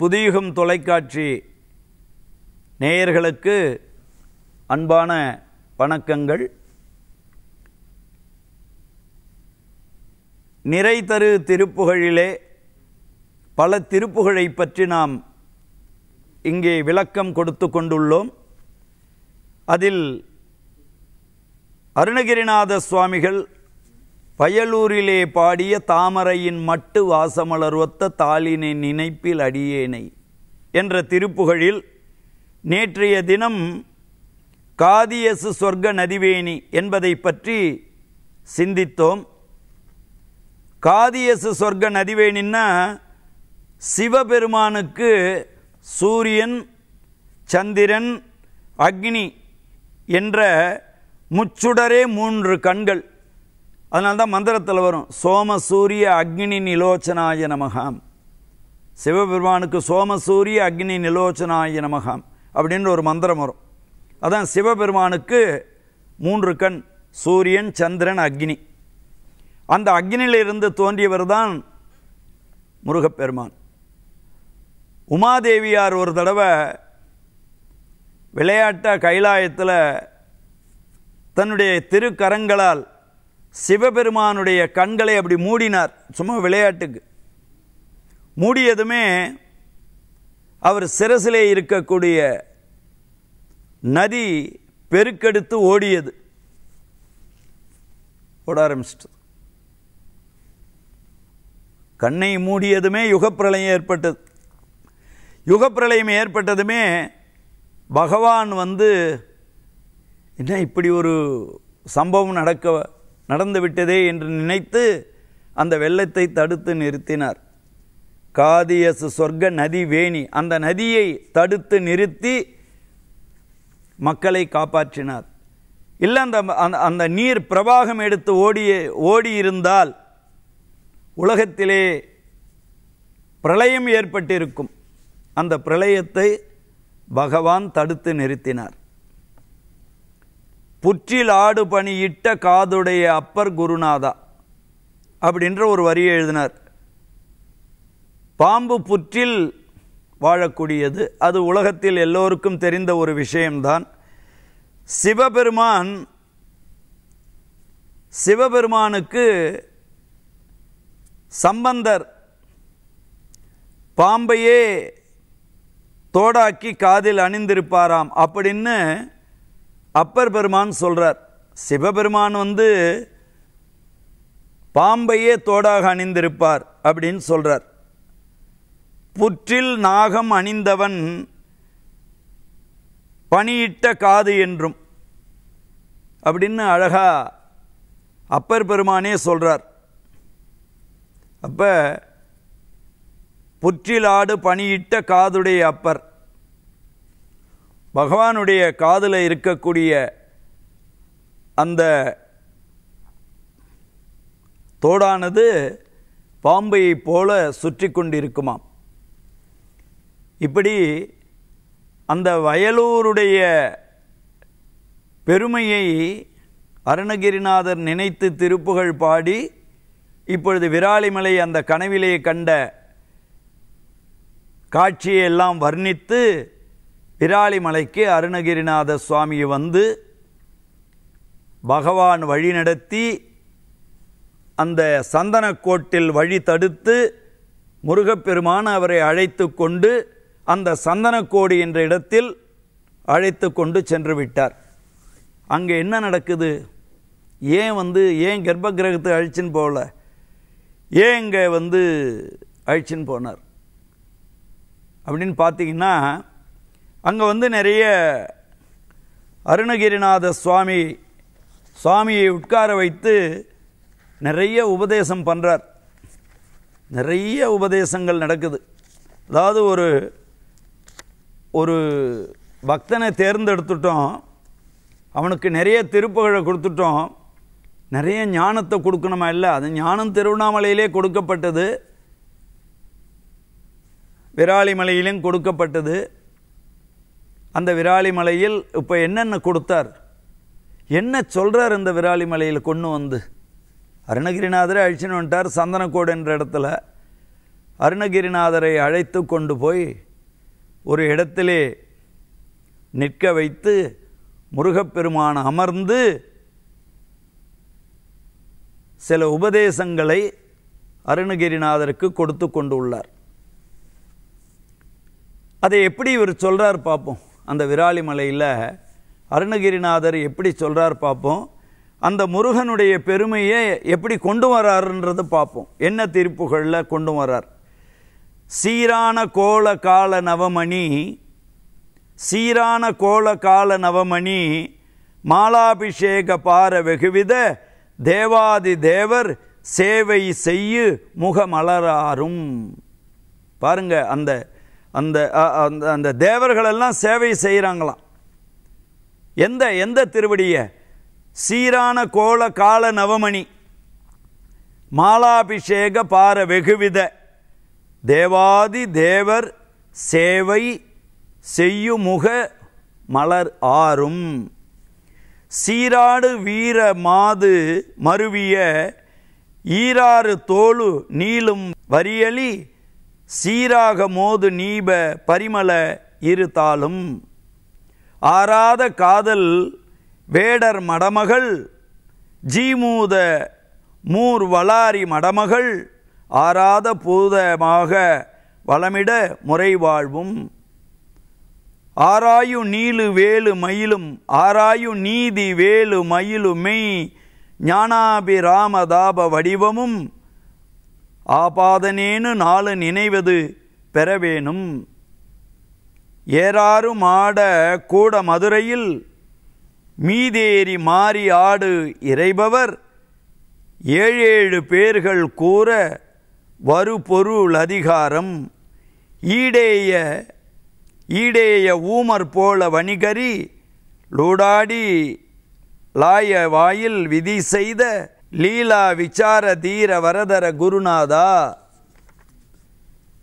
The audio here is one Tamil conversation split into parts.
புதியுகம் தொலைக்காட்சி நேயர்களுக்கு அன்பான வணக்கங்கள் நிறை தரு திருப்புகழிலே பல திருப்புகளை பற்றி நாம் இங்கே விளக்கம் கொடுத்து கொண்டுள்ளோம் அதில் அருணகிரிநாத சுவாமிகள் பயலூரிலே பாடிய தாமரையின் மட்டு வாசமலர்வத்த தாளினை நினைப்பில் அடியேனை என்ற திருப்புகழில் நேற்றைய தினம் காதியசு சொர்க்க நதிவேணி என்பதை பற்றி சிந்தித்தோம் காதியசு சொர்க்க நதிவேணின்னா சிவபெருமானுக்கு சூரியன் சந்திரன் அக்னி என்ற முச்சுடரே மூன்று கண்கள் அதனால்தான் தான் மந்திரத்தில் வரும் சோம சூரிய அக்னி நிலோச்சனாய நமகாம் சிவபெருமானுக்கு சோம சூரிய அக்னி நிலோச்சனாய நமகாம் அப்படின்ற ஒரு மந்திரம் வரும் அதான் சிவபெருமானுக்கு மூன்று கண் சூரியன் சந்திரன் அக்னி அந்த அக்னியிலிருந்து தோன்றியவர் தான் முருகப்பெருமான் உமாதேவியார் ஒரு தடவை விளையாட்ட கைலாயத்தில் தன்னுடைய திருக்கரங்களால் சிவபெருமானுடைய கண்களை அப்படி மூடினார் சும்மா விளையாட்டுக்கு மூடியதுமே அவர் சிரசிலே இருக்கக்கூடிய நதி பெருக்கெடுத்து ஓடியது ஓட ஆரம்பிச்சிட்டது கண்ணை மூடியதுமே யுகப்பிரளயம் ஏற்பட்டது யுகப்பிரளயம் ஏற்பட்டதுமே பகவான் வந்து என்ன இப்படி ஒரு சம்பவம் நடக்க நடந்துவிட்டதே என்று நினைத்து அந்த வெள்ளத்தை தடுத்து நிறுத்தினார் காதியசு சொர்க்க நதி வேணி அந்த நதியை தடுத்து நிறுத்தி மக்களை காப்பாற்றினார் இல்லை அந்த அந்த நீர் பிரவாகம் எடுத்து ஓடிய ஓடியிருந்தால் உலகத்திலே பிரளயம் ஏற்பட்டிருக்கும் அந்த பிரளயத்தை பகவான் தடுத்து நிறுத்தினார் புற்றில் ஆடு பணியிட்ட காதுடைய அப்பர் குருநாதா அப்படின்ற ஒரு வரியை எழுதினார் பாம்பு புற்றில் வாழக்கூடியது அது உலகத்தில் எல்லோருக்கும் தெரிந்த ஒரு விஷயம்தான் சிவபெருமான் சிவபெருமானுக்கு சம்பந்தர் பாம்பையே தோடாக்கி காதில் அணிந்திருப்பாராம் அப்படின்னு அப்பர் பெருமான் சொல்கிறார் சிவபெருமான் வந்து பாம்பையே தோடாக அணிந்திருப்பார் அப்படின்னு சொல்கிறார் புற்றில் நாகம் அணிந்தவன் பணியிட்ட காது என்றும் அப்படின்னு அழகா அப்பர் பெருமானே சொல்கிறார் அப்போ புற்றிலாடு பணியிட்ட காதுடைய அப்பர் பகவானுடைய காதில் இருக்கக்கூடிய அந்த தோடானது பாம்பையை போல சுற்றி கொண்டிருக்குமாம் இப்படி அந்த வயலூருடைய பெருமையை அருணகிரிநாதர் நினைத்து திருப்புகழ் பாடி இப்பொழுது விராலிமலை அந்த கனவிலே கண்ட காட்சியை எல்லாம் வர்ணித்து விராலிமலைக்கு அருணகிரிநாத சுவாமியை வந்து பகவான் வழிநடத்தி அந்த சந்தனக்கோட்டில் வழி தடுத்து முருகப்பெருமான் அவரை அழைத்து கொண்டு அந்த சந்தனக்கோடி என்ற இடத்தில் அழைத்து கொண்டு சென்று விட்டார் அங்கே என்ன நடக்குது ஏன் வந்து ஏன் கர்ப்ப கிரகத்தை அழிச்சின்னு போகல ஏன் இங்கே வந்து அழிச்சின்னு போனார் அப்படின்னு பார்த்தீங்கன்னா அங்கே வந்து நிறைய அருணகிரிநாத சுவாமி சுவாமியை உட்கார வைத்து நிறைய உபதேசம் பண்ணுறார் நிறைய உபதேசங்கள் நடக்குது அதாவது ஒரு ஒரு பக்தனை தேர்ந்தெடுத்துட்டோம் அவனுக்கு நிறைய திருப்புகழை கொடுத்துட்டோம் நிறைய ஞானத்தை கொடுக்கணுமா இல்லை அது ஞானம் திருவண்ணாமலையிலே கொடுக்கப்பட்டது விராலிமலையிலும் கொடுக்கப்பட்டது அந்த விராலி மலையில் இப்போ என்னென்ன கொடுத்தார் என்ன சொல்கிறார் இந்த விராலி மலையில் கொண்டு வந்து அருணகிரிநாதரை அழிச்சுன்னு வந்துட்டார் சந்தனக்கோடு என்ற இடத்துல அருணகிரிநாதரை அழைத்து கொண்டு போய் ஒரு இடத்திலே நிற்க வைத்து முருகப்பெருமான அமர்ந்து சில உபதேசங்களை அருணகிரிநாதருக்கு கொடுத்து கொண்டு உள்ளார் அதை எப்படி இவர் சொல்கிறார் பார்ப்போம் அந்த விராலி மலையில் அருணகிரிநாதர் எப்படி சொல்கிறார் பார்ப்போம் அந்த முருகனுடைய பெருமையை எப்படி கொண்டு வர்றாருன்றது பார்ப்போம் என்ன திருப்புகளில் கொண்டு வரார் சீரான கோல கால நவமணி சீரான கோல கால நவமணி மாலாபிஷேக பார வெகுவித தேவாதி தேவர் சேவை செய்யு முகமலராரும் பாருங்க அந்த அந்த அந்த அந்த தேவர்களெல்லாம் சேவை செய்கிறாங்களாம் எந்த எந்த திருவடிய சீரான கோல கால நவமணி மாலாபிஷேக பார வெகுவித தேவாதி தேவர் சேவை செய்யுமுக மலர் ஆறும் சீராடு வீர மாது மருவிய ஈராறு தோளு நீளும் வரியலி சீராக மோது நீப பரிமள இருத்தாலும் ஆராத காதல் வேடர் மடமகள் ஜீமூத மூர் வளாரி மடமகள் ஆராத பூதமாக வளமிட முறை வாழ்வும் ஆராயு நீலு வேலு மயிலும் ஆராயு நீதி வேலு மயிலுமை ஞானாபிராமதாப வடிவமும் ஆபாதனேனு நாலு நினைவது பெறவேணும் ஏறாறு மாட கூட மதுரையில் மீதேறி மாறி ஆடு இறைபவர் ஏழேழு பேர்கள் கூற வரு பொருள் அதிகாரம் ஈடேய ஈடேய ஊமர் போல வணிகரி லூடாடி லாய வாயில் விதி செய்த லீலா விசார தீர வரதர குருநாதா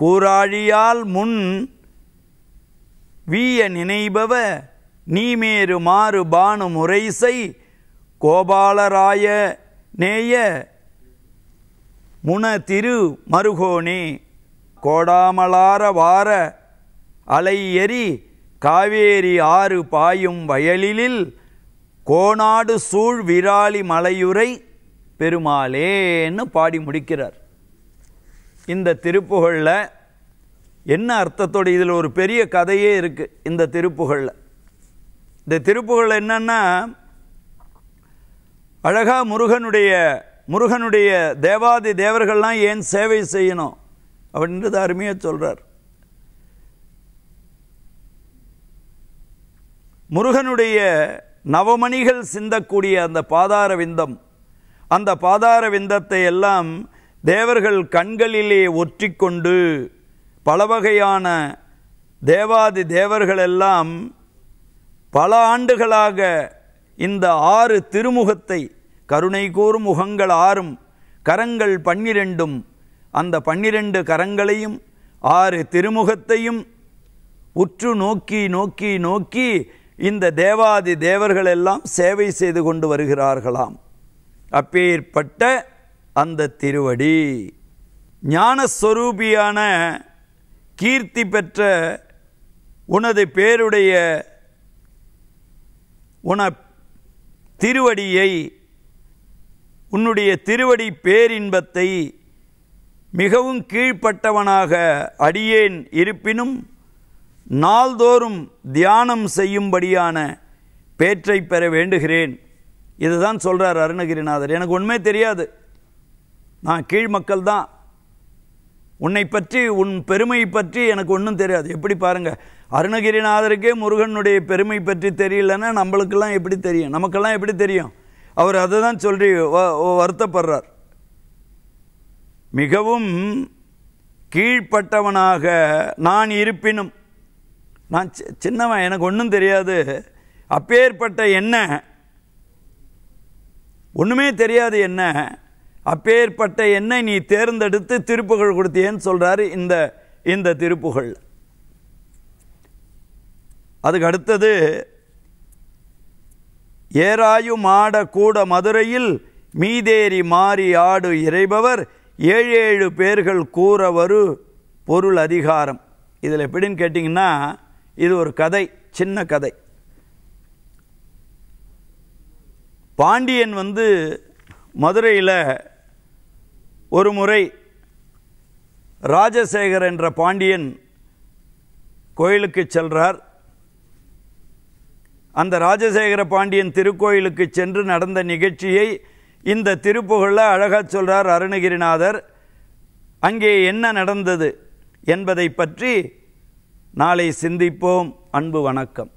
கூராழியால் முன் வீய நினைபவ நீமேறு மாறு பானு முறைசை கோபாலராய நேய முன திரு மருகோனே கோடாமலார வார அலை எரி காவேரி ஆறு பாயும் வயலிலில் கோணாடு சூழ் விராலி மலையுரை பெருமாளேன்னு பாடி முடிக்கிறார் இந்த திருப்புகழில் என்ன அர்த்தத்தோடு இதில் ஒரு பெரிய கதையே இருக்குது இந்த திருப்புகழில் இந்த திருப்புகள் என்னன்னா அழகா முருகனுடைய முருகனுடைய தேவாதி தேவர்கள்லாம் ஏன் சேவை செய்யணும் அப்படின்றது அருமையாக சொல்கிறார் முருகனுடைய நவமணிகள் சிந்தக்கூடிய அந்த பாதார விந்தம் அந்த பாதார விந்தத்தை எல்லாம் தேவர்கள் கண்களிலே ஒற்றிக்கொண்டு பல வகையான தேவாதி தேவர்களெல்லாம் பல ஆண்டுகளாக இந்த ஆறு திருமுகத்தை கருணை கூறும் முகங்கள் ஆறும் கரங்கள் பன்னிரெண்டும் அந்த பன்னிரெண்டு கரங்களையும் ஆறு திருமுகத்தையும் உற்று நோக்கி நோக்கி நோக்கி இந்த தேவாதி தேவர்களெல்லாம் சேவை செய்து கொண்டு வருகிறார்களாம் அப்பேற்பட்ட அந்த திருவடி ஞானஸ்வரூபியான கீர்த்தி பெற்ற உனது பேருடைய உன திருவடியை உன்னுடைய திருவடி பேரின்பத்தை மிகவும் கீழ்ப்பட்டவனாக அடியேன் இருப்பினும் நாள்தோறும் தியானம் செய்யும்படியான பேற்றை பெற வேண்டுகிறேன் இதுதான் சொல்கிறார் அருணகிரிநாதர் எனக்கு உண்மை தெரியாது நான் கீழ் மக்கள் தான் உன்னை பற்றி உன் பெருமை பற்றி எனக்கு ஒன்றும் தெரியாது எப்படி பாருங்கள் அருணகிரிநாதருக்கே முருகனுடைய பெருமை பற்றி தெரியலன்னா நம்மளுக்கெல்லாம் எப்படி தெரியும் நமக்கெல்லாம் எப்படி தெரியும் அவர் அதை தான் சொல்லி வருத்தப்படுறார் மிகவும் கீழ்ப்பட்டவனாக நான் இருப்பினும் நான் சின்னவன் எனக்கு ஒன்றும் தெரியாது அப்பேற்பட்ட என்ன ஒன்றுமே தெரியாது என்ன அப்பேற்பட்ட என்னை நீ தேர்ந்தெடுத்து திருப்புகள் கொடுத்தியேன்னு சொல்கிறாரு இந்த இந்த திருப்புகழ் அதுக்கு அடுத்தது ஏராயு மாட கூட மதுரையில் மீதேறி மாறி ஆடு இறைபவர் ஏழு ஏழு பேர்கள் கூற வரு பொருள் அதிகாரம் இதில் எப்படின்னு கேட்டிங்கன்னா இது ஒரு கதை சின்ன கதை பாண்டியன் வந்து மதுரையில் ஒரு முறை ராஜசேகர் என்ற பாண்டியன் கோயிலுக்கு செல்கிறார் அந்த ராஜசேகர பாண்டியன் திருக்கோயிலுக்கு சென்று நடந்த நிகழ்ச்சியை இந்த திருப்புகழில் அழகாக சொல்கிறார் அருணகிரிநாதர் அங்கே என்ன நடந்தது என்பதை பற்றி நாளை சிந்திப்போம் அன்பு வணக்கம்